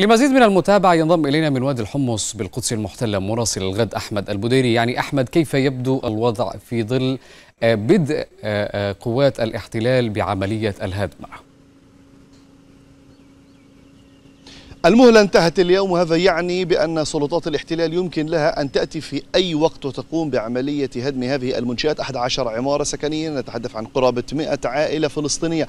لمزيد من المتابعة ينضم إلينا من وادي الحمص بالقدس المحتلة مراسل الغد أحمد البديري يعني أحمد كيف يبدو الوضع في ظل آه، بدء آه، آه، قوات الاحتلال بعملية الهدم؟ المهلة انتهت اليوم وهذا يعني بأن سلطات الاحتلال يمكن لها أن تأتي في أي وقت وتقوم بعملية هدم هذه المنشآت 11 عمارة سكنية نتحدث عن قرابة 100 عائلة فلسطينية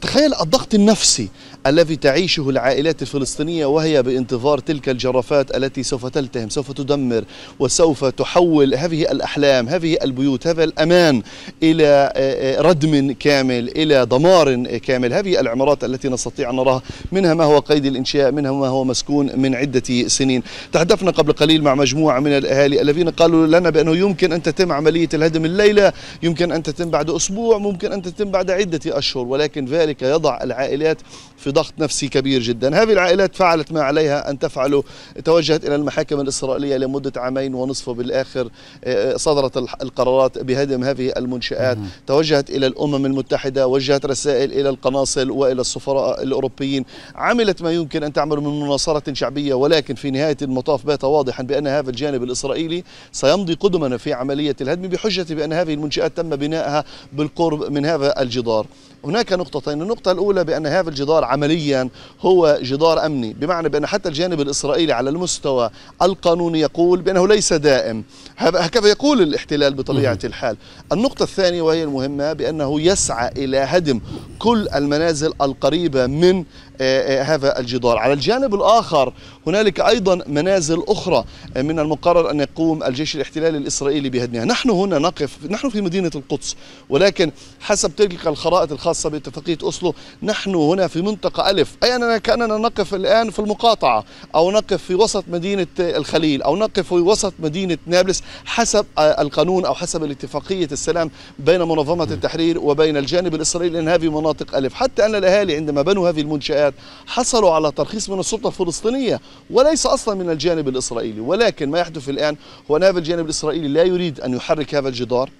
تخيل الضغط النفسي الذي تعيشه العائلات الفلسطينية وهي بانتظار تلك الجرافات التي سوف تلتهم سوف تدمر وسوف تحول هذه الأحلام هذه البيوت هذا الأمان إلى آه، آه، ردم كامل إلى دمار كامل هذه العمارات التي نستطيع أن نراها منها ما هو قيد الانشاء منها ما هو مسكون من عدة سنين تحدثنا قبل قليل مع مجموعة من الأهالي الذين قالوا لنا بأنه يمكن أن تتم عملية الهدم الليلة يمكن أن تتم بعد أسبوع ممكن أن تتم بعد عدة أشهر ولكن ذلك يضع العائلات في ضغط نفسي كبير جدا هذه العائلات فعلت ما عليها أن تفعله توجهت إلى المحاكم الإسرائيلية لمدة عامين ونصف بالآخر آه، صدرت القرارات بهدم هذه المنشآت توجهت إلى الأمم المتحدة وجهت رسائل إلى القناصل وإلى السفراء الأوروبيين عملت ما يمكن يمكن أن تعمل من مناصرة شعبية ولكن في نهاية المطاف بات واضحا بأن هذا الجانب الإسرائيلي سيمضي قدما في عملية الهدم بحجة بأن هذه المنشآت تم بنائها بالقرب من هذا الجدار هناك نقطتين النقطة الأولى بأن هذا الجدار عمليا هو جدار أمني بمعنى بأن حتى الجانب الإسرائيلي على المستوى القانوني يقول بأنه ليس دائم هكذا يقول الاحتلال بطبيعة الحال النقطة الثانية وهي المهمة بأنه يسعى إلى هدم كل المنازل القريبة من آه، آه، هذا الجدار على الجانب الآخر هنالك أيضا منازل أخرى آه، من المقرر أن يقوم الجيش الاحتلالي الإسرائيلي بهدمها نحن هنا نقف نحن في مدينة القدس ولكن حسب تلك الخرائط الخاصة باتفاقية أصله نحن هنا في منطقة ألف أي أننا كأننا نقف الآن في المقاطعة أو نقف في وسط مدينة الخليل أو نقف في وسط مدينة نابلس حسب آه، القانون أو حسب الاتفاقية السلام بين منظمة التحرير وبين الجانب الإسرائيلي لأن هذه مناطق ألف حتى أن الأهالي عندما بنوا هذه المنشآت حصلوا على ترخيص من السلطة الفلسطينية وليس أصلا من الجانب الإسرائيلي ولكن ما يحدث الآن هو أن هذا الجانب الإسرائيلي لا يريد أن يحرك هذا الجدار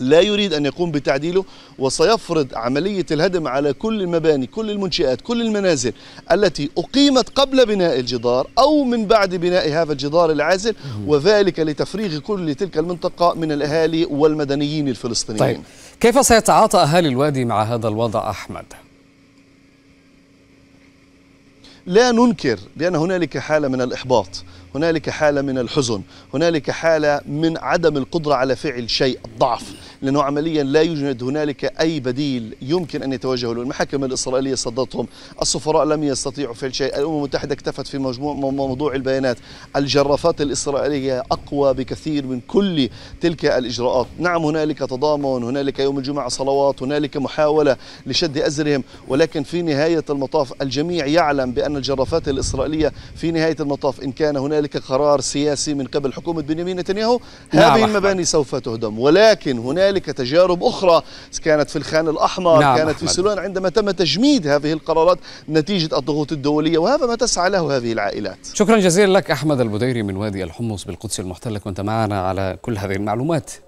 لا يريد أن يقوم بتعديله وسيفرض عملية الهدم على كل المباني كل المنشآت كل المنازل التي أقيمت قبل بناء الجدار أو من بعد بناء هذا الجدار العازل وذلك لتفريغ كل تلك المنطقة من الأهالي والمدنيين الفلسطينيين طيب. كيف سيتعاطى أهالي الوادي مع هذا الوضع أحمد؟ لا ننكر بأن هنالك حالة من الإحباط هنالك حالة من الحزن هنالك حالة من عدم القدرة على فعل شيء الضعف لأنه عمليا لا يوجد هنالك أي بديل يمكن أن يتوجه له المحاكم الإسرائيلية صدتهم السفراء لم يستطيعوا فعل شيء الأمم المتحدة اكتفت في مجموع موضوع البيانات الجرافات الإسرائيلية أقوى بكثير من كل تلك الإجراءات نعم هنالك تضامن هنالك يوم الجمعة صلوات هنالك محاولة لشد أزرهم ولكن في نهاية المطاف الجميع يعلم بأن الجرافات الإسرائيلية في نهاية المطاف إن كان هنالك قرار سياسي من قبل حكومة بنيامين نتنياهو هذه نعم، المباني سوف تهدم ولكن هنالك هنالك تجارب أخرى كانت في الخان الأحمر نعم كانت أحمد. في سلوان عندما تم تجميد هذه القرارات نتيجة الضغوط الدولية وهذا ما تسعى له هذه العائلات شكرا جزيلا لك أحمد البديري من وادي الحمص بالقدس المحتلة كنت معنا على كل هذه المعلومات